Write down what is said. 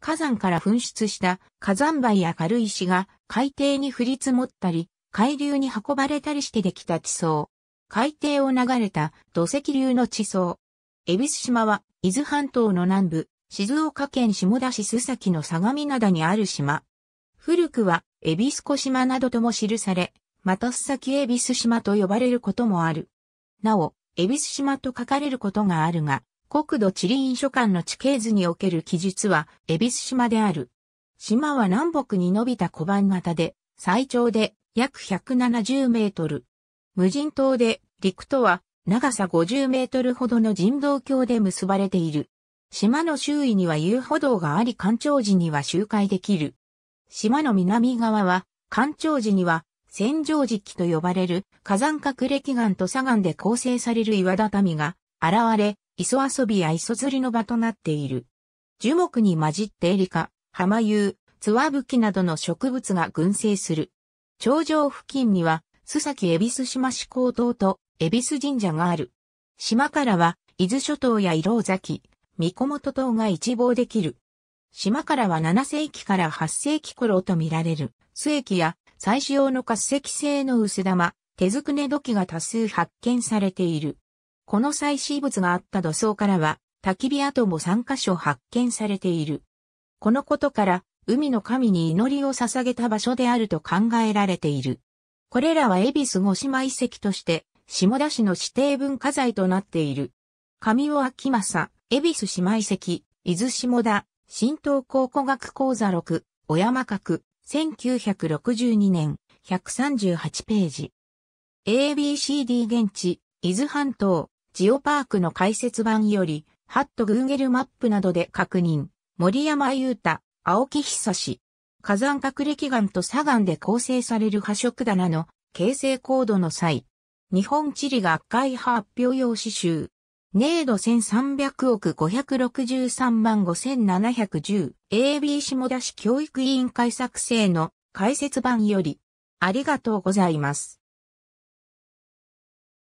火山から噴出した火山灰や軽石が海底に降り積もったり、海流に運ばれたりしてできた地層。海底を流れた土石流の地層。恵比寿島は伊豆半島の南部、静岡県下田市須崎の相模灘にある島。古くは恵比寿小島などとも記され、また須崎恵比寿島と呼ばれることもある。なお、恵比寿島と書かれることがあるが、国土地理院所管の地形図における記述は、恵比寿島である。島は南北に伸びた小判型で、最長で約170メートル。無人島で、陸とは長さ50メートルほどの人道橋で結ばれている。島の周囲には遊歩道があり干潮時には周回できる。島の南側は、干潮時には、戦場時期と呼ばれる火山角礫岩と砂岩で構成される岩畳が現れ、磯遊びや磯釣りの場となっている。樹木に混じってエリカ、ハマユツワブキなどの植物が群生する。頂上付近には、須崎恵比寿島志向島と恵比寿神社がある。島からは、伊豆諸島や伊老崎、三小本島が一望できる。島からは7世紀から8世紀頃と見られる、須液や採取用の滑石製の薄玉、手づくね土器が多数発見されている。この祭祀物があった土葬からは、焚き火跡も3箇所発見されている。このことから、海の神に祈りを捧げた場所であると考えられている。これらは恵比寿五島遺跡として、下田市の指定文化財となっている。神尾秋正、恵比寿島遺跡、伊豆下田、新東考古学講座6、小山閣、1962年、138ページ。ABCD 現地、伊豆半島、ジオパークの解説版より、ハットグーゲルマップなどで確認。森山優太、青木久志。火山れ歴岩と砂岩で構成される破食棚の形成高度の際。日本地理学会発表用紙集。ネード1300億563万 5710AB 下田市教育委員会作成の解説版よりありがとうございます。